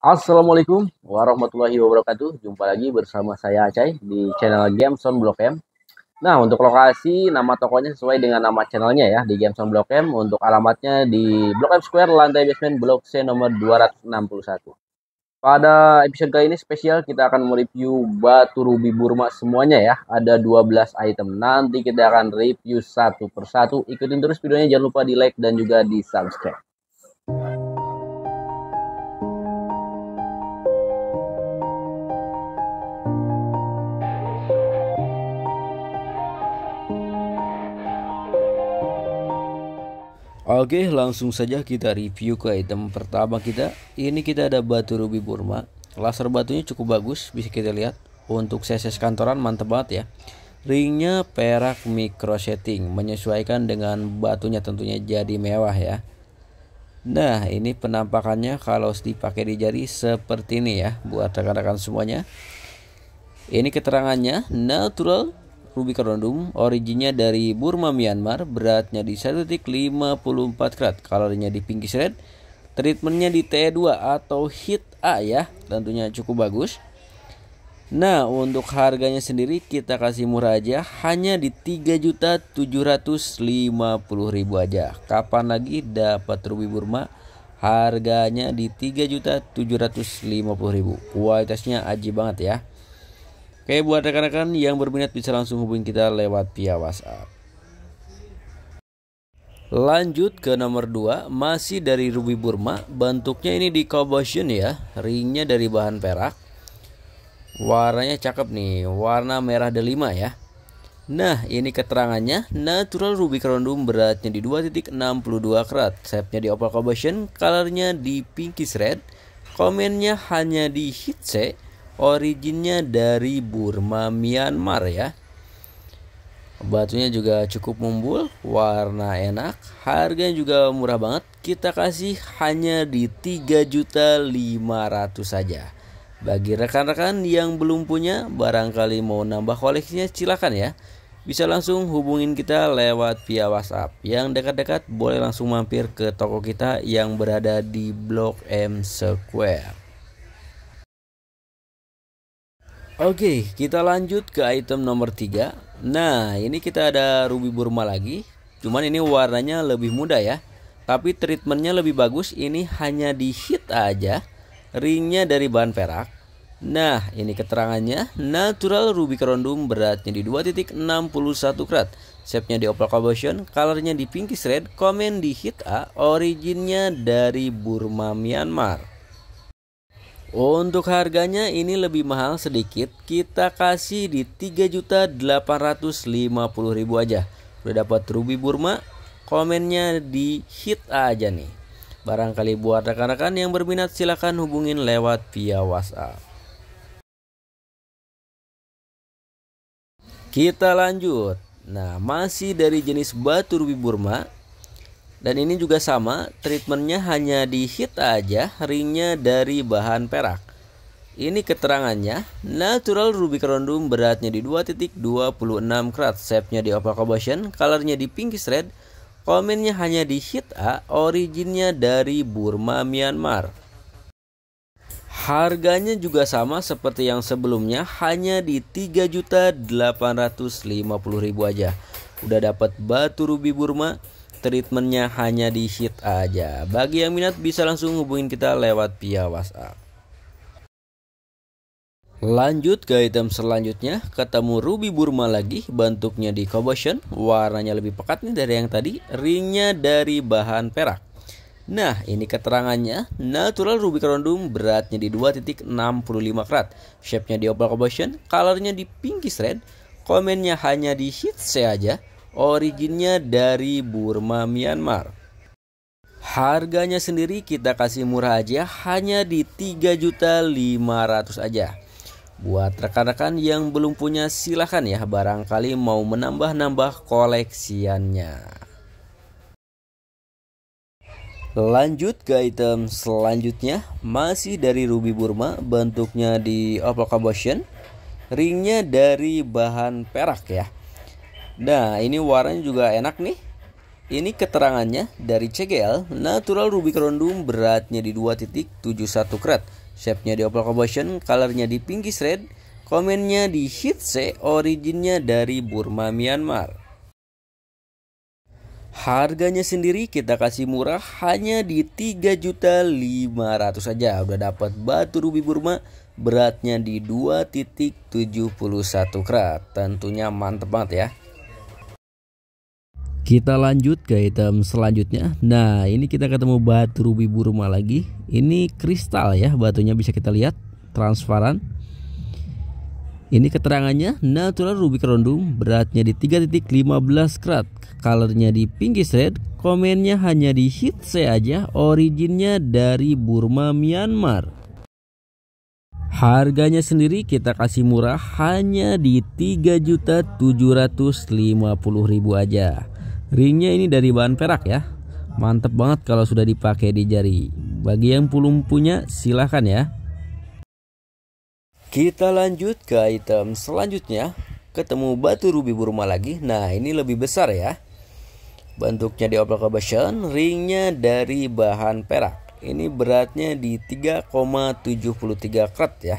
Assalamualaikum warahmatullahi wabarakatuh. Jumpa lagi bersama saya Acai di channel Gameson Blok M. Nah, untuk lokasi nama tokonya sesuai dengan nama channelnya ya di Gameson Blok M. Untuk alamatnya di Blok M Square lantai basement Blok C nomor 261. Pada episode kali ini spesial kita akan mereview batu rubi Burma semuanya ya. Ada 12 item. Nanti kita akan review satu persatu. Ikutin terus videonya jangan lupa di like dan juga di subscribe. Oke langsung saja kita review ke item pertama kita Ini kita ada batu rubi Burma Laser batunya cukup bagus bisa kita lihat Untuk CSS kantoran mantep banget ya Ringnya perak micro setting Menyesuaikan dengan batunya tentunya jadi mewah ya Nah ini penampakannya kalau dipakai di jari seperti ini ya Buat rekan-rekan semuanya Ini keterangannya Natural corundum, originnya dari Burma Myanmar, beratnya di 1.54 karat, kalorinya di pinkish red, treatmentnya di T2 atau hit A ya, tentunya cukup bagus. Nah, untuk harganya sendiri kita kasih murah aja, hanya di 3.750.000 aja. Kapan lagi dapat ruby Burma? Harganya di 3.750.000. Kualitasnya aji banget ya. Oke, buat rekan-rekan yang berminat bisa langsung hubungi kita lewat via WhatsApp. Lanjut ke nomor 2, masih dari ruby Burma. Bentuknya ini di cobotion ya, ringnya dari bahan perak. Warnanya cakep nih, warna merah delima ya. Nah, ini keterangannya, natural ruby kerondum beratnya di 2.62 karat, shape-nya di opal color colornya di pinkish red, komennya hanya di set originnya dari Burma Myanmar ya Batunya juga cukup membul, warna enak, harganya juga murah banget. Kita kasih hanya di juta 3.500 saja. Bagi rekan-rekan yang belum punya, barangkali mau nambah koleksinya silakan ya. Bisa langsung hubungin kita lewat via WhatsApp. Yang dekat-dekat boleh langsung mampir ke toko kita yang berada di Blok M Square. Oke, kita lanjut ke item nomor 3. Nah, ini kita ada Ruby Burma lagi. Cuman ini warnanya lebih muda ya. Tapi treatmentnya lebih bagus. Ini hanya di hit aja. Ringnya dari bahan perak. Nah, ini keterangannya. Natural Ruby Corundum beratnya di 2.61 karat. Shape-nya di opal Color-nya di pinkish red, Comment di hit A, originnya dari Burma Myanmar. Untuk harganya ini lebih mahal sedikit, kita kasih di 3.850.000 aja. Udah dapat ruby Burma, komennya di hit aja nih. Barangkali buat rekan-rekan yang berminat silahkan hubungin lewat via WhatsApp. Kita lanjut. Nah, masih dari jenis batu ruby Burma, dan ini juga sama, treatmentnya hanya di heat aja, ringnya dari bahan perak. Ini keterangannya, natural ruby corundum beratnya di 2.26 karat, shape-nya di opal color-nya di pinkish red, komennya hanya di hit A, originnya dari Burma, Myanmar. Harganya juga sama seperti yang sebelumnya, hanya di 3.850.000 aja. Udah dapat batu ruby Burma, treatmentnya hanya di hit aja. Bagi yang minat bisa langsung hubungin kita lewat via WhatsApp. Lanjut ke item selanjutnya, ketemu Ruby Burma lagi, bentuknya di cobotion warnanya lebih pekat nih dari yang tadi, ringnya dari bahan perak. Nah, ini keterangannya, natural ruby corundum beratnya di 2.65 karat, shape-nya di opal cobation, colornya di pinkish red, komennya hanya di hits saja, originnya dari Burma Myanmar. Harganya sendiri kita kasih murah aja hanya di 3.500 aja. Buat rekan-rekan yang belum punya silahkan ya barangkali mau menambah-nambah koleksiannya. Lanjut ke item selanjutnya masih dari ruby Burma bentuknya di combustion ringnya dari bahan perak ya Nah, ini warnanya juga enak nih. Ini keterangannya dari CGL, natural ruby kerondum beratnya di 2.71 karat. Shape-nya di opal color nya di pinkish red, komennya di Hitse, originnya dari Burma Myanmar. Harganya sendiri kita kasih murah hanya di 3.500 saja. Udah dapat batu rubi Burma beratnya di 2.71 karat. Tentunya mantep banget ya. Kita lanjut ke item selanjutnya. Nah, ini kita ketemu batu ruby burma lagi. Ini kristal ya, batunya bisa kita lihat transparan. Ini keterangannya natural ruby kerondum beratnya di 3.15 karat, colornya di pinkish red, komennya hanya di hit saya aja, originnya dari Burma Myanmar. Harganya sendiri kita kasih murah hanya di 3.750.000 aja. Ringnya ini dari bahan perak ya. Mantep banget kalau sudah dipakai di jari. Bagi yang belum punya silahkan ya. Kita lanjut ke item selanjutnya. Ketemu batu rubi burma lagi. Nah ini lebih besar ya. Bentuknya di oblak oblation, ringnya dari bahan perak. Ini beratnya di 3,73 karat ya.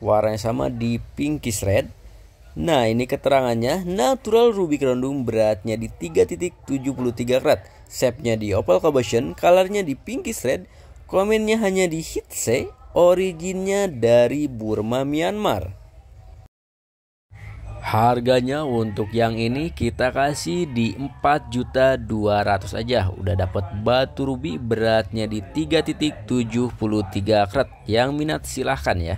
Warnanya sama di pinkish red Nah ini keterangannya Natural ruby kerondong beratnya di 3.73 karat Shape-nya di opal combustion Colornya di pinkish red Komennya hanya di Hitse Originnya dari Burma Myanmar Harganya untuk yang ini kita kasih di 4.200 aja Udah dapat batu ruby beratnya di 3.73 karat Yang minat silahkan ya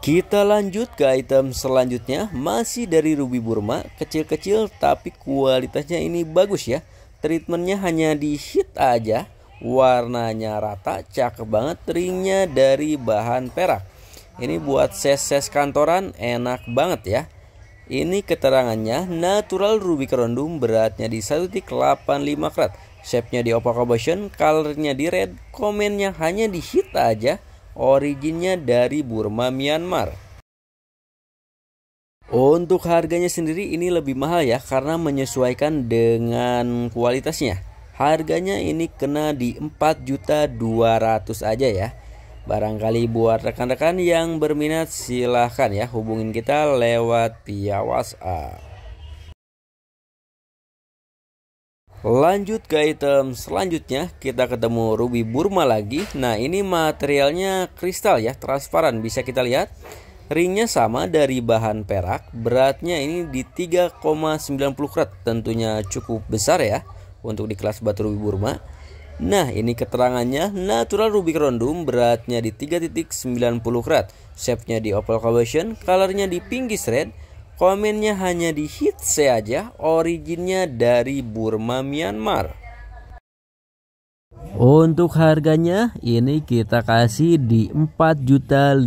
kita lanjut ke item selanjutnya masih dari Ruby Burma kecil-kecil tapi kualitasnya ini bagus ya treatmentnya hanya di hit aja warnanya rata cakep banget ringnya dari bahan perak ini buat ses-ses kantoran enak banget ya ini keterangannya natural ruby Kerondum beratnya di 1.85 karat shape-nya di opal color-nya di red komennya hanya di hit aja originnya dari Burma, Myanmar. Untuk harganya sendiri ini lebih mahal ya karena menyesuaikan dengan kualitasnya. Harganya ini kena di 4.200 aja ya. Barangkali buat rekan-rekan yang berminat silahkan ya hubungin kita lewat via WhatsApp. Lanjut ke item selanjutnya, kita ketemu ruby Burma lagi. Nah, ini materialnya kristal ya, transparan bisa kita lihat. Ringnya sama dari bahan perak, beratnya ini di 3,90 karat, tentunya cukup besar ya untuk di kelas batu ruby Burma. Nah, ini keterangannya natural ruby rondum beratnya di 3.90 karat, shape-nya di opal color-nya di pinkish red, Komennya hanya di Hitse aja, originnya dari Burma Myanmar. Untuk harganya ini kita kasih di 4.500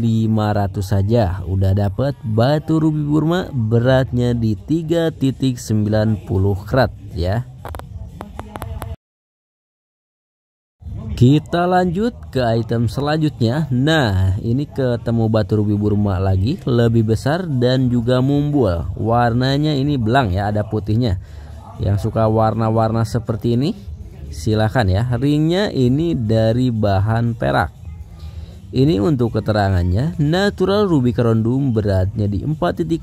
saja. Udah dapat batu rubi Burma beratnya di 3.90 krat ya. Kita lanjut ke item selanjutnya. Nah, ini ketemu batu rubi burma lagi, lebih besar dan juga mumbul. Warnanya ini belang ya, ada putihnya. Yang suka warna-warna seperti ini, silakan ya. Ringnya ini dari bahan perak. Ini untuk keterangannya, natural ruby kerondum beratnya di 4.84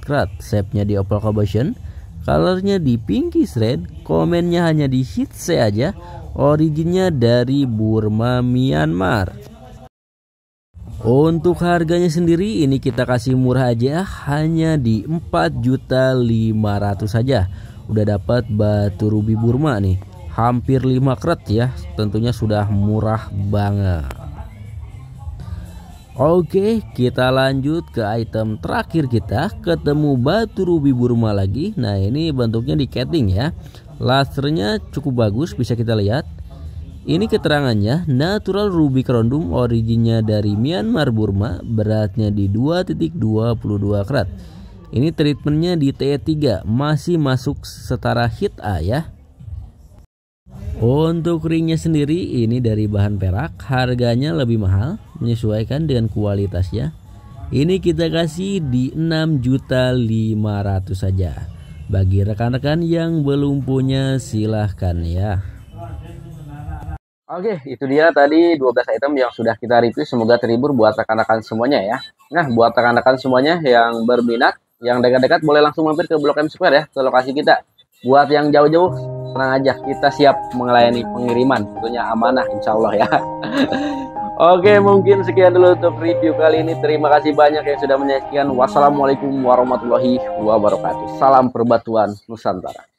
karat, shape-nya di opal combustion, Colornya di pinkish red, komennya hanya di hitse aja, originnya dari Burma Myanmar. Untuk harganya sendiri ini kita kasih murah aja hanya di juta 500 saja. Udah dapat batu rubi Burma nih. Hampir 5 kret ya, tentunya sudah murah banget. Oke kita lanjut ke item terakhir kita Ketemu batu rubi burma lagi Nah ini bentuknya di cutting ya Lasernya cukup bagus bisa kita lihat Ini keterangannya Natural ruby kerondum originnya dari Myanmar Burma Beratnya di 2.22 karat Ini treatmentnya di T3 Masih masuk setara hit A ya Untuk ringnya sendiri ini dari bahan perak Harganya lebih mahal menyesuaikan dengan kualitas ya. Ini kita kasih di juta 6.500 saja. Bagi rekan-rekan yang belum punya silahkan ya. Oke, itu dia tadi 12 item yang sudah kita review. Semoga terhibur buat rekan-rekan semuanya ya. Nah, buat rekan-rekan semuanya yang berminat, yang dekat-dekat boleh langsung mampir ke Blok M Square ya, ke lokasi kita. Buat yang jauh-jauh, tenang aja, kita siap melayani pengiriman. Tentunya amanah, insya Allah ya. Oke, mungkin sekian dulu untuk review kali ini. Terima kasih banyak yang sudah menyaksikan. Wassalamualaikum warahmatullahi wabarakatuh. Salam perbatuan Nusantara.